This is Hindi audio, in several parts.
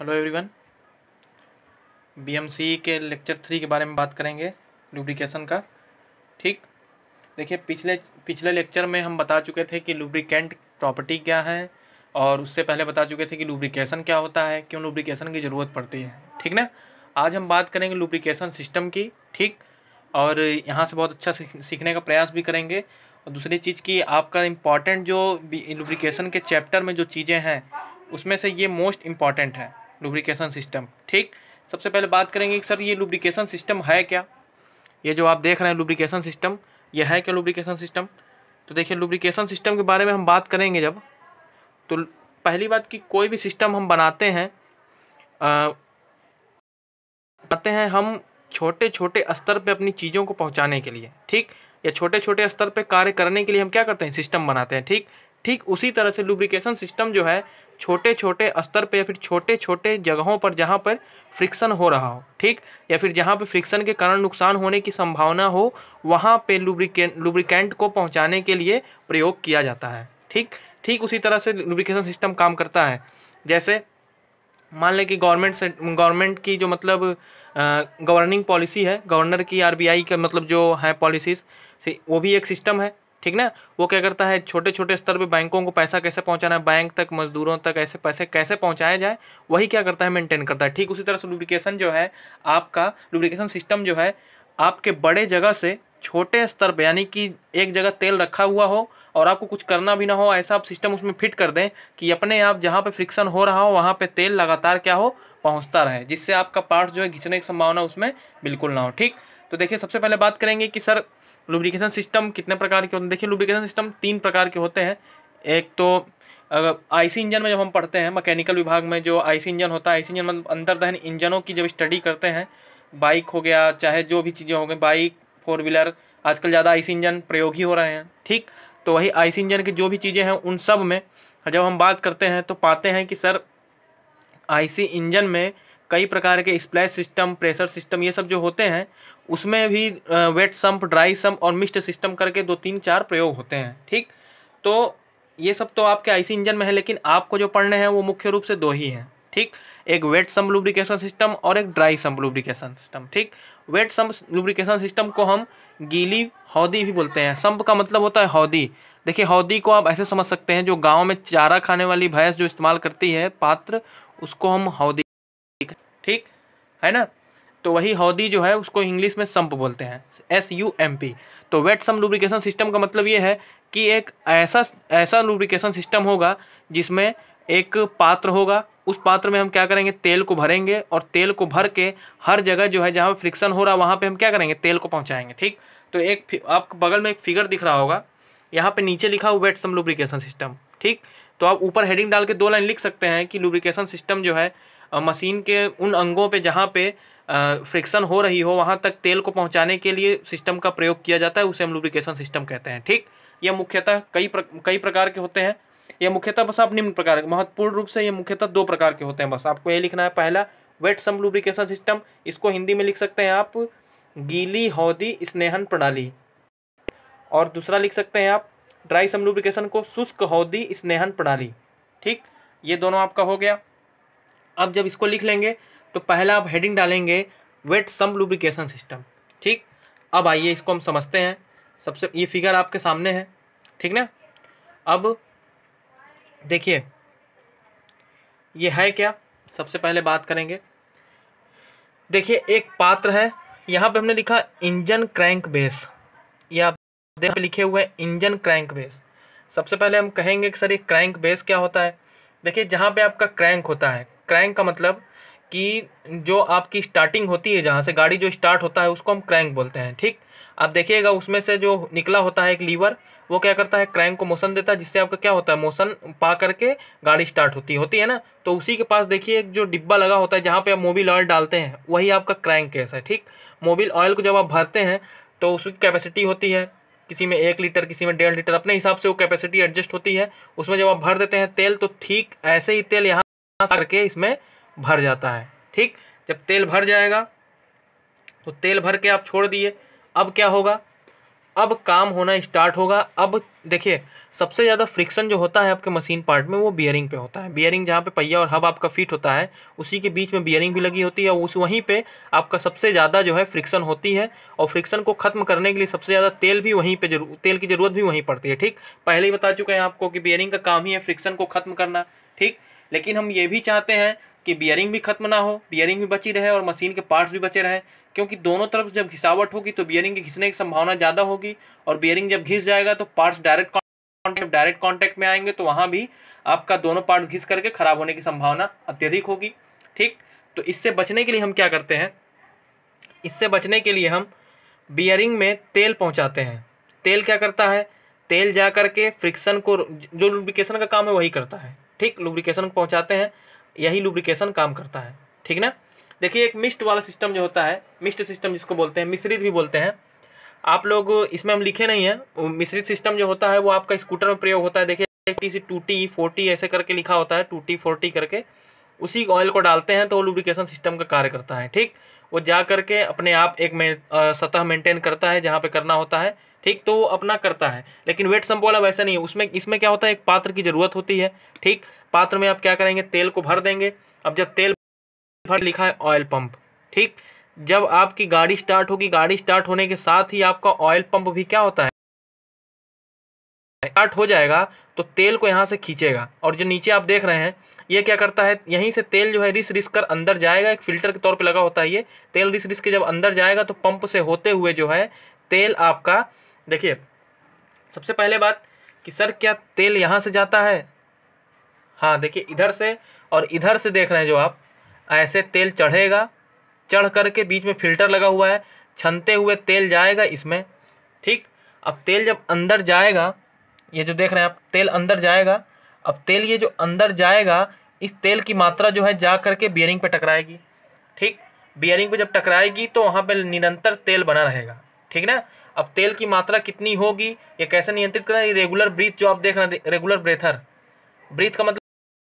हेलो एवरीवन बीएमसी के लेक्चर थ्री के बारे में बात करेंगे लुब्रिकेशन का ठीक देखिए पिछले पिछले लेक्चर में हम बता चुके थे कि लुब्रिकेंट प्रॉपर्टी क्या है और उससे पहले बता चुके थे कि लुब्रिकेशन क्या होता है क्यों लुब्रिकेशन की ज़रूरत पड़ती है ठीक ना आज हम बात करेंगे लुब्रिकेशन सिस्टम की ठीक और यहाँ से बहुत अच्छा सीखने का प्रयास भी करेंगे और दूसरी चीज़ की आपका इम्पॉर्टेंट जो लुब्रिकेशन के चैप्टर में जो चीज़ें हैं उसमें से ये मोस्ट इम्पॉर्टेंट है लुब्रिकेशन सिस्टम ठीक सबसे पहले बात करेंगे कि सर ये लुब्रिकेशन सिस्टम है क्या ये जो आप देख रहे हैं लुब्रिकेशन सिस्टम ये है क्या लुब्रिकेशन सिस्टम तो देखिए लुब्रिकेशन सिस्टम के बारे में हम बात करेंगे जब तो पहली बात कि कोई भी सिस्टम हम बनाते हैं बनाते हैं हम छोटे छोटे स्तर पे अपनी चीज़ों को पहुंचाने के लिए ठीक या छोटे छोटे स्तर पे कार्य करने के लिए हम क्या करते हैं सिस्टम बनाते हैं ठीक ठीक उसी तरह से लुब्रिकेशन सिस्टम जो है छोटे छोटे स्तर पे या फिर छोटे छोटे जगहों पर जहाँ पर फ्रिक्शन हो रहा हो ठीक या फिर जहाँ पे फ्रिक्शन के कारण नुकसान होने की संभावना हो वहाँ पे लुब्रिके लुब्रिकेंट को पहुँचाने के लिए प्रयोग किया जाता है ठीक ठीक उसी तरह से लुब्रिकेशन सिस्टम काम करता है जैसे मान लें कि गवर्नमेंट से गवर्नमेंट की जो मतलब गवर्निंग पॉलिसी है गवर्नर की आरबीआई का मतलब जो है पॉलिसीज वो भी एक सिस्टम है ठीक ना वो क्या करता है छोटे छोटे स्तर पे बैंकों को पैसा कैसे पहुंचाना है बैंक तक मजदूरों तक ऐसे पैसे कैसे पहुंचाया जाए वही क्या करता है मेंटेन करता है ठीक उसी तरह से लुब्रिकेशन जो है आपका लुब्रिकेशन सिस्टम जो है आपके बड़े जगह से छोटे स्तर पर यानी कि एक जगह तेल रखा हुआ हो और आपको कुछ करना भी ना हो ऐसा आप सिस्टम उसमें फिट कर दें कि अपने आप जहाँ पे फ्रिक्शन हो रहा हो वहाँ पर तेल लगातार क्या हो पहुँचता रहे जिससे आपका पार्ट जो है घिंचने की संभावना उसमें बिल्कुल ना हो ठीक तो देखिए सबसे पहले बात करेंगे कि सर लुब्रिकेशन सिस्टम कितने प्रकार के होते हैं देखिए लुब्रिकेशन सिस्टम तीन प्रकार के होते हैं एक तो अगर सी इंजन में जब हम पढ़ते हैं मैकेनिकल विभाग में जो सी इंजन होता है सी इंजन मतलब अंदर दहन इंजनों की जब स्टडी करते हैं बाइक हो गया चाहे जो भी चीज़ें हो गई बाइक फोर व्हीलर आजकल ज़्यादा सी इंजन प्रयोग ही हो रहे हैं ठीक तो वही सी इंजन की जो भी चीज़ें हैं उन सब में जब हम बात करते हैं तो पाते हैं कि सर सी इंजन में कई प्रकार के स्प्लैश सिस्टम प्रेशर सिस्टम ये सब जो होते हैं उसमें भी वेट सम्प ड्राई सम्प और मिस्ट सिस्टम करके दो तीन चार प्रयोग होते हैं ठीक तो ये सब तो आपके आईसी इंजन में है लेकिन आपको जो पढ़ने हैं वो मुख्य रूप से दो ही हैं ठीक एक वेट सम्प लुब्रिकेशन सिस्टम और एक ड्राई सम्प लुब्रिकेशन सिस्टम ठीक वेट सम्प लुब्रिकेशन सिस्टम को हम गीली हौदी भी बोलते हैं सम्प का मतलब होता है हौदी देखिए हौदी को आप ऐसे समझ सकते हैं जो गांव में चारा खाने वाली भैंस जो इस्तेमाल करती है पात्र उसको हम हौदी ठीक ठीक है ना तो वही हौदी जो है उसको इंग्लिश में सम्प बोलते हैं एस यू एम पी तो वेट सम लुब्रिकेशन सिस्टम का मतलब ये है कि एक ऐसा ऐसा लुब्रिकेशन सिस्टम होगा जिसमें एक पात्र होगा उस पात्र में हम क्या करेंगे तेल को भरेंगे और तेल को भर के हर जगह जो है जहाँ फ्रिक्शन हो रहा वहाँ पे हम क्या करेंगे तेल को पहुँचाएंगे ठीक तो एक आपके बगल में एक फिगर दिख रहा होगा यहाँ पे नीचे लिखा हुआ वेट सम लुब्रिकेशन सिस्टम ठीक तो आप ऊपर हेडिंग डाल के दो लाइन लिख सकते हैं कि लुब्रिकेशन सिस्टम जो है मशीन के उन अंगों पे जहाँ पे फ्रिक्शन हो रही हो वहाँ तक तेल को पहुँचाने के लिए सिस्टम का प्रयोग किया जाता है उसे हम लुब्रिकेशन सिस्टम कहते हैं ठीक यह मुख्यतः कई कई प्रकार के होते हैं यह मुख्यतः बस आप निम्न प्रकार महत्वपूर्ण रूप से ये मुख्यतः दो प्रकार के होते हैं बस आपको ये लिखना है पहला वेट सम लुब्रिकेशन सिस्टम इसको हिंदी में लिख सकते हैं आप गीली हौदी स्नेहन प्रणाली और दूसरा लिख सकते हैं आप ड्राई सम लुब्रिकेशन को शुष्क हौदी स्नेहन प्रणाली ठीक ये दोनों आपका हो गया अब जब इसको लिख लेंगे तो पहला आप हेडिंग डालेंगे वेट सम लुब्रिकेशन सिस्टम ठीक अब आइए इसको हम समझते हैं सबसे ये फिगर आपके सामने है ठीक ना अब देखिए ये है क्या सबसे पहले बात करेंगे देखिए एक पात्र है यहाँ पे हमने लिखा इंजन क्रैंक बेस या आप पे लिखे हुए इंजन क्रैंक बेस सबसे पहले हम कहेंगे कि सर ये क्रैंक बेस क्या होता है देखिए जहाँ पे आपका क्रैंक होता है क्रैंक का मतलब कि जो आपकी स्टार्टिंग होती है जहाँ से गाड़ी जो स्टार्ट होता है उसको हम क्रैंक बोलते हैं ठीक आप देखिएगा उसमें से जो निकला होता है एक लीवर वो क्या करता है क्रैंक को मोशन देता है जिससे आपका क्या होता है मोशन पा करके गाड़ी स्टार्ट होती होती है ना तो उसी के पास देखिए एक जो डिब्बा लगा होता है जहाँ पे आप मोबिल ऑयल डालते हैं वही आपका क्रैंक केस है ठीक मोबिल ऑयल को जब आप भरते हैं तो उसकी कैपेसिटी होती है किसी में एक लीटर किसी में डेढ़ लीटर अपने हिसाब से वो कैपेसिटी एडजस्ट होती है उसमें जब आप भर देते हैं तेल तो ठीक ऐसे ही तेल यहाँ करके इसमें भर जाता है ठीक जब तेल भर जाएगा तो तेल भर के आप छोड़ दिए अब क्या होगा अब काम होना स्टार्ट होगा अब देखिए सबसे ज़्यादा फ्रिक्शन जो होता है आपके मशीन पार्ट में वो बियरिंग पे होता है बियरिंग जहाँ पे पहिया और हब आपका फिट होता है उसी के बीच में बियरिंग भी लगी होती है उस वहीं पे आपका सबसे ज़्यादा जो है फ्रिक्शन होती है और फ्रिक्शन को ख़त्म करने के लिए सबसे ज़्यादा तेल भी वहीं पर तेल की ज़रूरत भी वहीं पड़ती है ठीक पहले ही बता चुके हैं आपको कि बियरिंग का काम ही है फ्रिक्शन को ख़त्म करना ठीक लेकिन हम ये भी चाहते हैं कि बियरिंग भी खत्म ना हो बियरिंग भी बची रहे और मशीन के पार्ट्स भी बचे रहें क्योंकि दोनों तरफ जब घिसावट होगी तो बियरिंग के घिसने की संभावना ज़्यादा होगी और बियरिंग जब घिस जाएगा तो parts direct contact direct contact में आएंगे तो वहाँ भी आपका दोनों पार्ट्स घिस करके ख़राब होने की संभावना अत्यधिक होगी ठीक तो इससे बचने के लिए हम क्या करते हैं इससे बचने के लिए हम बियरिंग में तेल पहुँचाते हैं तेल क्या करता है तेल जा करके फ्रिक्शन को जो लुब्रिकेशन का काम है वही करता है ठीक लुब्रिकेशन पहुंचाते पहुँचाते हैं यही लुब्रिकेशन काम करता है ठीक ना देखिए एक मिस्ट वाला सिस्टम जो होता है मिस्ट सिस्टम जिसको बोलते हैं मिश्रित भी बोलते हैं आप लोग इसमें हम लिखे नहीं हैं मिश्रित सिस्टम जो होता है वो आपका स्कूटर में प्रयोग होता है देखिए T C two T forty ऐसे करके लिखा होता है टू टी फोर्टी करके उसी ऑयल को डालते हैं तो वो लुब्रिकेशन सिस्टम का कार्य करता है ठीक वो जा कर के अपने आप एक में, सतह मेंटेन करता है जहाँ पे करना होता है ठीक तो वो अपना करता है लेकिन वेट वाला वैसा नहीं है उसमें इसमें क्या होता है एक पात्र की ज़रूरत होती है ठीक पात्र में आप क्या करेंगे तेल को भर देंगे अब जब तेल भर लिखा है ऑयल पंप ठीक जब आपकी गाड़ी स्टार्ट होगी गाड़ी स्टार्ट होने के साथ ही आपका ऑयल पम्प भी क्या होता है स्टार्ट हो जाएगा तो तेल को यहाँ से खींचेगा और जो नीचे आप देख रहे हैं ये क्या करता है यहीं से तेल जो है रिस रिस कर अंदर जाएगा एक फिल्टर के तौर पे लगा होता है ये तेल रिस रिस के जब अंदर जाएगा तो पंप से होते हुए जो है तेल आपका देखिए सबसे पहले बात कि सर क्या तेल यहाँ से जाता है हाँ देखिए इधर से और इधर से देख रहे हैं जो आप ऐसे तेल चढ़ेगा चढ़ करके बीच में फिल्टर लगा हुआ है छनते हुए तेल जाएगा इसमें ठीक अब तेल जब अंदर जाएगा ये जो देख रहे हैं आप तेल अंदर जाएगा अब तेल ये जो अंदर जाएगा इस तेल की मात्रा जो है जा करके बियरिंग पे टकराएगी ठीक बियरिंग पे जब टकराएगी तो वहाँ पे निरंतर तेल बना रहेगा ठीक ना अब तेल की मात्रा कितनी होगी ये कैसे नियंत्रित करना रेगुलर ब्रीथ जो आप देख रहे हैं रेगुलर ब्रेथर ब्रीथ का मतलब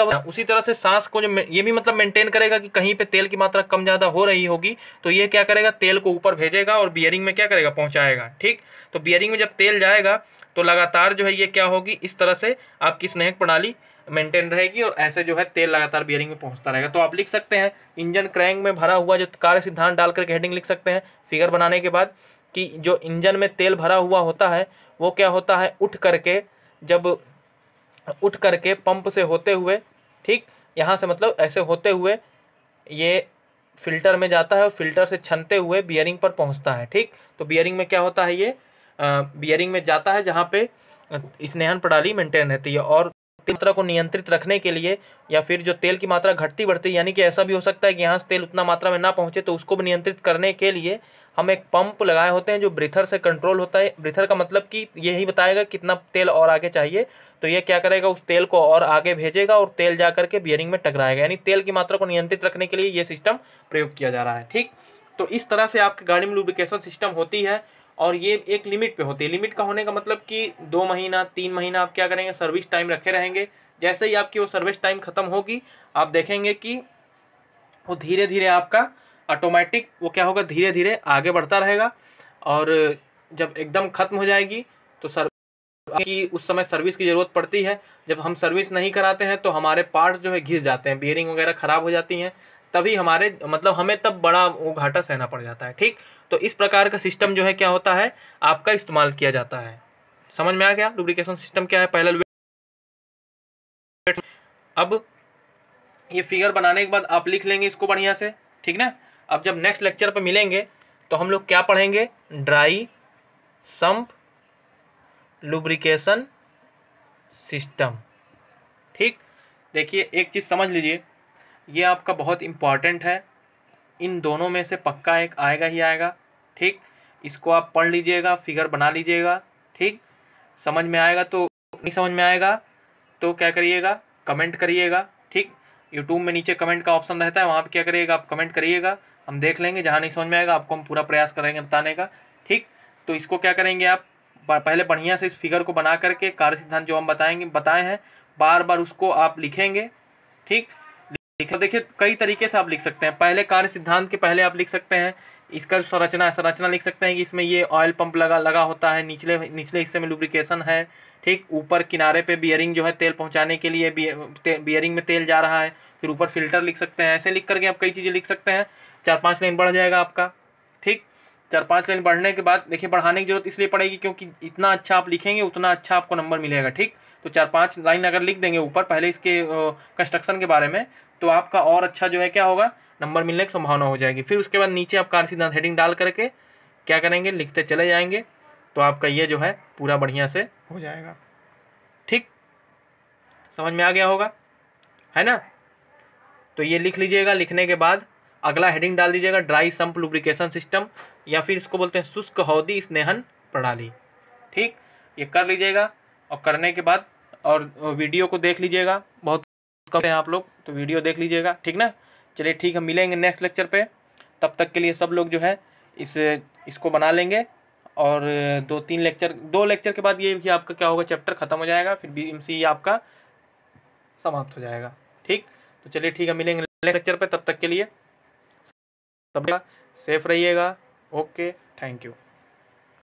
मतलब उसी तरह से सांस को जो ये भी मतलब मेंटेन करेगा कि कहीं पे तेल की मात्रा कम ज़्यादा हो रही होगी तो ये क्या करेगा तेल को ऊपर भेजेगा और बियरिंग में क्या करेगा पहुंचाएगा ठीक तो बियरिंग में जब तेल जाएगा तो लगातार जो है ये क्या होगी इस तरह से आपकी स्नेहक प्रणाली मेंटेन रहेगी और ऐसे जो है तेल लगातार बियरिंग में पहुंचता रहेगा तो आप लिख सकते हैं इंजन क्रैंक में भरा हुआ जो कार्य सिद्धांत डालकर हेडिंग लिख सकते हैं फिगर बनाने के बाद कि जो इंजन में तेल भरा हुआ होता है वो क्या होता है उठ करके जब उठ करके पंप से होते हुए ठीक यहाँ से मतलब ऐसे होते हुए ये फिल्टर में जाता है और फिल्टर से छनते हुए बियरिंग पर पहुँचता है ठीक तो बियरिंग में क्या होता है ये बियरिंग में जाता है जहाँ पे स्नेहन प्रणाली मेंटेन रहती है और मात्रा को नियंत्रित रखने के लिए या फिर जो तेल की मात्रा घटती बढ़ती यानी कि ऐसा भी हो सकता है कि यहाँ से तेल उतना मात्रा में ना पहुँचे तो उसको भी नियंत्रित करने के लिए हम एक पंप लगाए होते हैं जो ब्रीथर से कंट्रोल होता है ब्रिथर का मतलब कि यही बताएगा कितना तेल और आगे चाहिए तो ये क्या करेगा उस तेल को और आगे भेजेगा और तेल जा करके बियरिंग में टकराएगा यानी तेल की मात्रा को नियंत्रित रखने के लिए ये सिस्टम प्रयोग किया जा रहा है ठीक तो इस तरह से आपकी गाड़ी में लुब्रिकेशन सिस्टम होती है और ये एक लिमिट पे होती है लिमिट का होने का मतलब कि दो महीना तीन महीना आप क्या करेंगे सर्विस टाइम रखे रहेंगे जैसे ही आपकी वो सर्विस टाइम ख़त्म होगी आप देखेंगे कि वो धीरे धीरे आपका ऑटोमेटिक वो क्या होगा धीरे धीरे आगे बढ़ता रहेगा और जब एकदम ख़त्म हो जाएगी तो सर कि उस समय सर्विस की ज़रूरत पड़ती है जब हम सर्विस नहीं कराते हैं तो हमारे पार्ट्स जो है घिस जाते हैं बियरिंग वगैरह ख़राब हो जाती हैं तभी हमारे मतलब हमें तब बड़ा वो घाटा सहना पड़ जाता है ठीक तो इस प्रकार का सिस्टम जो है क्या होता है आपका इस्तेमाल किया जाता है समझ में आ गया लुब्रिकेशन सिस्टम क्या है पहला अब ये फिगर बनाने के बाद आप लिख लेंगे इसको बढ़िया से ठीक ना अब जब नेक्स्ट लेक्चर पर मिलेंगे तो हम लोग क्या पढ़ेंगे ड्राई सम्प लुब्रिकेशन सिस्टम ठीक देखिए एक चीज़ समझ लीजिए ये आपका बहुत इम्पॉर्टेंट है इन दोनों में से पक्का एक आएगा ही आएगा ठीक इसको आप पढ़ लीजिएगा फिगर बना लीजिएगा ठीक समझ में आएगा तो नहीं समझ में आएगा तो क्या करिएगा कमेंट करिएगा ठीक यूट्यूब में नीचे कमेंट का ऑप्शन रहता है वहाँ पर क्या करिएगा आप कमेंट करिएगा हम देख लेंगे जहाँ नहीं समझ में आएगा आपको हम पूरा प्रयास करेंगे बताने का ठीक तो इसको क्या करेंगे आप पहले बढ़िया से इस फिगर को बना करके कार्य सिद्धांत जो हम बताएंगे बताए हैं बार बार उसको आप लिखेंगे ठीक लिखा देखिए कई तरीके से आप लिख सकते हैं पहले कार्य सिद्धांत के पहले आप लिख सकते हैं इसका संरचना संरचना लिख सकते हैं कि इसमें ये ऑयल पंप लगा लगा होता है निचले निचले हिस्से में लुब्रिकेशन है ठीक ऊपर किनारे पे बियरिंग जो है तेल पहुंचाने के लिए बियरिंग में तेल जा रहा है फिर ऊपर फिल्टर लिख सकते हैं ऐसे लिख करके आप कई चीज़ें लिख सकते हैं चार पाँच लाइन बढ़ जाएगा आपका ठीक चार पाँच लाइन बढ़ने के बाद देखिए बढ़ाने की जरूरत इसलिए पड़ेगी क्योंकि इतना अच्छा आप लिखेंगे उतना अच्छा आपको नंबर मिलेगा ठीक तो चार पाँच लाइन अगर लिख देंगे ऊपर पहले इसके कंस्ट्रक्शन के बारे में तो आपका और अच्छा जो है क्या होगा नंबर मिलने की संभावना हो जाएगी फिर उसके बाद नीचे आप कार हेडिंग डाल करके क्या करेंगे लिखते चले जाएंगे तो आपका ये जो है पूरा बढ़िया से हो जाएगा ठीक समझ में आ गया होगा है ना तो ये लिख लीजिएगा लिखने के बाद अगला हेडिंग डाल दीजिएगा ड्राई संप लुब्रिकेशन सिस्टम या फिर इसको बोलते हैं शुष्क हौदी स्नेहन प्रणाली ठीक ये कर लीजिएगा और करने के बाद और वीडियो को देख लीजिएगा बहुत कम हैं आप लोग तो वीडियो देख लीजिएगा ठीक ना चलिए ठीक है मिलेंगे नेक्स्ट लेक्चर पे तब तक के लिए सब लोग जो है इस इसको बना लेंगे और दो तीन लेक्चर दो लेक्चर के बाद ये भी आपका क्या होगा चैप्टर ख़त्म हो जाएगा फिर बी e आपका समाप्त हो जाएगा ठीक तो चलिए ठीक है मिलेंगे नेक्स्ट लेक्चर पर तब तक के लिए तब सेफ रहिएगा ओके थैंक यू